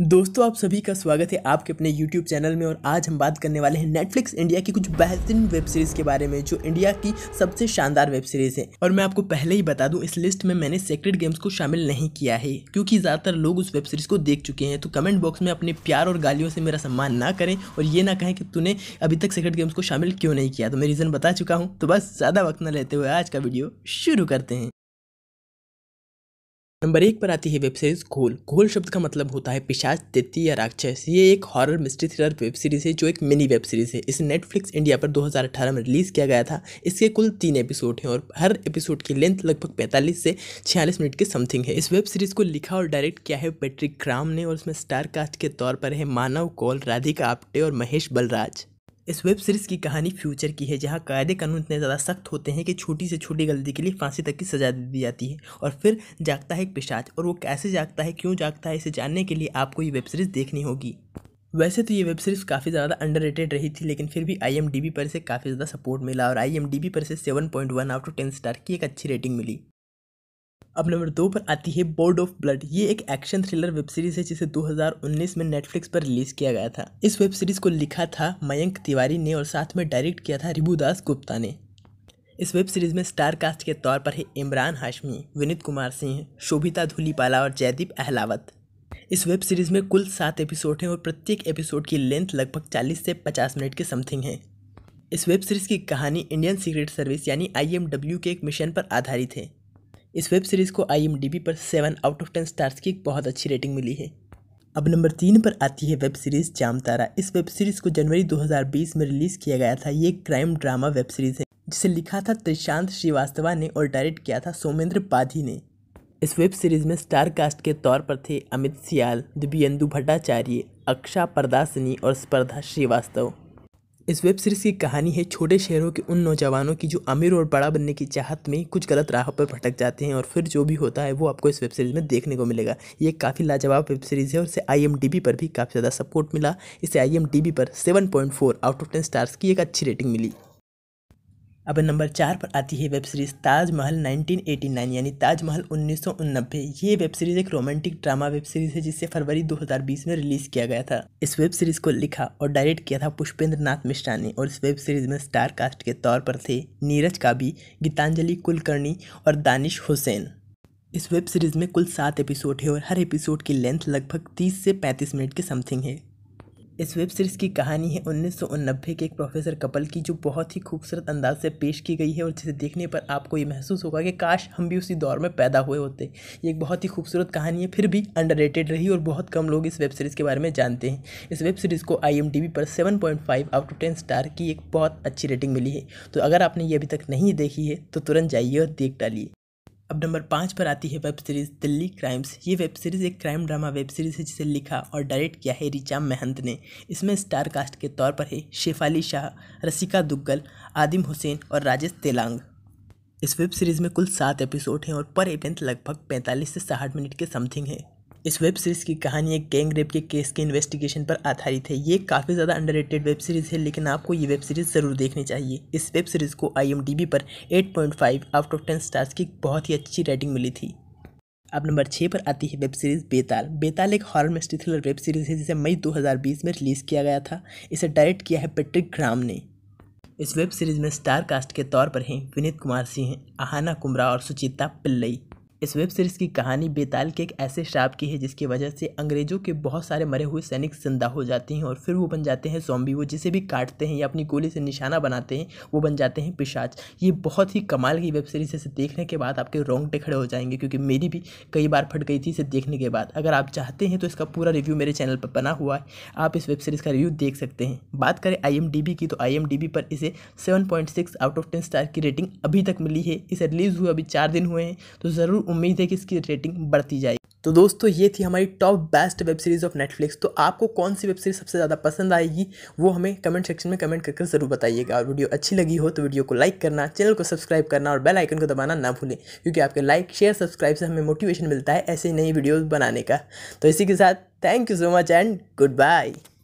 दोस्तों आप सभी का स्वागत है आपके अपने YouTube चैनल में और आज हम बात करने वाले हैं Netflix इंडिया की कुछ बेहतरीन वेब सीरीज के बारे में जो इंडिया की सबसे शानदार वेब सीरीज है और मैं आपको पहले ही बता दूं इस लिस्ट में मैंने सेक्रेट गेम्स को शामिल नहीं किया है क्योंकि ज्यादातर लोग उस वेब सीरीज को देख चुके हैं तो कमेंट बॉक्स में अपने प्यार और गालियों से मेरा सम्मान ना करें और ये ना कहें कि तूने अभी तक सेक्रेट गेम्स को शामिल क्यों नहीं किया तो मैं रीजन बता चुका हूँ तो बस ज्यादा वक्त न लेते हुए आज का वीडियो शुरू करते हैं नंबर एक पर आती है वेब सीरीज घोल घोल शब्द का मतलब होता है पिशाच तेती या राक्षस ये एक horror mystery thriller web series है जो एक मिनी वेब सीरीज है इसे नेटफ्लिक्स इंडिया पर 2018 में रिलीज़ किया गया था इसके कुल तीन एपिसोड हैं और हर एपिसोड की लेंथ लगभग 45 से 46 मिनट के समथिंग है इस वेब सीरीज को लिखा और डायरेक्ट किया है पैट्रिक ग्राम ने और इसमें स्टारकास्ट के तौर पर है मानव कौल राधिका आप्टे और महेश बलराज इस वेब सीरीज़ की कहानी फ्यूचर की है जहाँ कायदे कानून इतने ज़्यादा सख्त होते हैं कि छोटी से छोटी गलती के लिए फांसी तक की सज़ा दे दी जाती है और फिर जागता है एक पिशाच और वो कैसे जागता है क्यों जागता है इसे जानने के लिए आपको ये वेब सीरीज़ देखनी होगी वैसे तो ये वेब सीरीज़ काफ़ी ज़्यादा अंडर रही थी लेकिन फिर भी आई पर इसे काफ़ी ज़्यादा सपोर्ट मिला और आई पर इसे seven point one out of ten star की एक अच्छी रेटिंग मिली अब नंबर दो पर आती है बोर्ड ऑफ ब्लड ये एक एक्शन थ्रिलर वेब सीरीज है जिसे 2019 में नेटफ्लिक्स पर रिलीज किया गया था इस वेब सीरीज को लिखा था मयंक तिवारी ने और साथ में डायरेक्ट किया था रिभुदास गुप्ता ने इस वेब सीरीज में स्टार कास्ट के तौर पर है इमरान हाशमी विनीत कुमार सिंह शोभिता धुलीपाला और जयदीप अहलावत इस वेब सीरीज में कुल सात एपिसोड हैं और प्रत्येक एपिसोड की लेंथ लगभग 40 से 50 मिनट के समथिंग है इस वेब सीरीज की कहानी इंडियन सीक्रेट सर्विस यानी आईएमडब्ल्यू के एक मिशन पर आधारित है इस वेब सीरीज़ को आई पर seven out of ten stars की बहुत अच्छी रेटिंग मिली है अब नंबर तीन पर आती है वेब सीरीज़ जामतारा इस वेब सीरीज़ को जनवरी 2020 में रिलीज़ किया गया था ये क्राइम ड्रामा वेब सीरीज़ है जिसे लिखा था त्रिशांत श्रीवास्तवा ने और डायरेक्ट किया था सोमेंद्र पाधी ने इस वेब सीरीज़ में स्टार कास्ट के तौर पर थे अमित सियाल दिव्यन्दु भट्टाचार्य अक्षा प्रदासनी और स्पर्धा श्रीवास्तव इस वेब सीरीज़ की कहानी है छोटे शहरों के उन नौजवानों की जो अमीर और बड़ा बनने की चाहत में कुछ गलत राह पर भटक जाते हैं और फिर जो भी होता है वो आपको इस वेब सीरीज़ में देखने को मिलेगा ये काफ़ी लाजवाब वेब सीरीज़ है और इसे आई पर भी काफ़ी ज़्यादा सपोर्ट मिला इसे आई पर seven out of ten stars की एक अच्छी रेटिंग मिली अब नंबर चार पर आती है वेब सीरीज़ ताजमहल 1989 यानी ताजमहल उन्नीस ये वेब सीरीज़ एक रोमांटिक ड्रामा वेब सीरीज़ है जिसे फरवरी 2020 में रिलीज़ किया गया था इस वेब सीरीज़ को लिखा और डायरेक्ट किया था पुष्पेंद्र नाथ मिश्रा ने और इस वेब सीरीज़ में स्टार कास्ट के तौर पर थे नीरज काबी गीतांजलि कुलकर्णी और दानिश हुसैन इस वेब सीरीज़ में कुल सात एपिसोड है और हर एपिसोड की लेंथ लगभग तीस से पैंतीस मिनट के समथिंग है इस वेब सीरीज़ की कहानी है उन्नीस के एक प्रोफेसर कपल की जो बहुत ही खूबसूरत अंदाज से पेश की गई है और जिसे देखने पर आपको ये महसूस होगा कि काश हम भी उसी दौर में पैदा हुए होते ये एक बहुत ही खूबसूरत कहानी है फिर भी अंडर रही और बहुत कम लोग इस वेब सीरीज़ के बारे में जानते हैं इस वेब सीरीज़ को आई पर seven out to ten star की एक बहुत अच्छी रेटिंग मिली है तो अगर आपने ये अभी तक नहीं देखी है तो तुरंत जाइए और देख डालिए अब नंबर पाँच पर आती है वेब सीरीज़ दिल्ली क्राइम्स ये वेब सीरीज़ एक क्राइम ड्रामा वेब सीरीज़ है जिसे लिखा और डायरेक्ट किया है रिचा महंत ने इसमें स्टार कास्ट के तौर पर है शेफाली शाह रसिका दुग्गल आदिम हुसैन और राजेश तेलांग इस वेब सीरीज़ में कुल सात एपिसोड हैं और पर इवेंट लगभग पैंतालीस से साठ मिनट के समथिंग है इस वेब सीरीज़ की कहानी एक गैंग रेप के केस के इन्वेस्टिगेशन पर आधारित है ये काफ़ी ज़्यादा अंडररेटेड वेब सीरीज़ है लेकिन आपको ये वेब सीरीज़ ज़रूर देखनी चाहिए इस वेब सीरीज़ को आई पर 8.5 आउट ऑफ टेन स्टार्स की बहुत ही अच्छी रेटिंग मिली थी अब नंबर छः पर आती है वेब सीरीज़ बेताल बेताल एक horror mystery thriller web series है जिसे मई 2020 में रिलीज़ किया गया था इसे डायरेक्ट किया है पेट्रिक ग्राम ने इस वेब सीरीज़ में स्टार कास्ट के तौर पर हैं विनीत कुमार सिंह आहाना कुमरा और सुचिता पिल्लई इस वेब सीरीज़ की कहानी बेताल के एक ऐसे श्राप की है जिसकी वजह से अंग्रेजों के बहुत सारे मरे हुए सैनिक जिंदा हो जाते हैं और फिर वो बन जाते हैं सोम्बी वो जिसे भी काटते हैं या अपनी गोली से निशाना बनाते हैं वो बन जाते हैं पिशाच ये बहुत ही कमाल की वेब सीरीज़ इसे देखने के बाद आपके रोंगटे खड़े हो जाएंगे क्योंकि मेरी भी कई बार फट गई थी इसे देखने के बाद अगर आप चाहते हैं तो इसका पूरा रिव्यू मेरे चैनल पर बना हुआ है आप इस वेब सीरीज़ का रिव्यू देख सकते हैं बात करें आई की तो आई पर इसे seven out of ten star की रेटिंग अभी तक मिली है इसे रिलीज़ हुए अभी चार दिन हुए हैं तो ज़रूर उम्मीद है कि इसकी रेटिंग बढ़ती जाएगी तो दोस्तों ये थी हमारी top best web series of Netflix तो आपको कौन सी वेब सीरीज़ सबसे ज़्यादा पसंद आएगी वो हमें कमेंट सेक्शन में कमेंट करके ज़रूर बताइएगा और वीडियो अच्छी लगी हो तो वीडियो को लाइक करना चैनल को सब्सक्राइब करना और बेल आइकन को दबाना ना भूलें क्योंकि आपके लाइक शेयर सब्सक्राइब से हमें मोटिवेशन मिलता है ऐसे नई वीडियोज़ बनाने का तो इसी के साथ thank you so much and good bye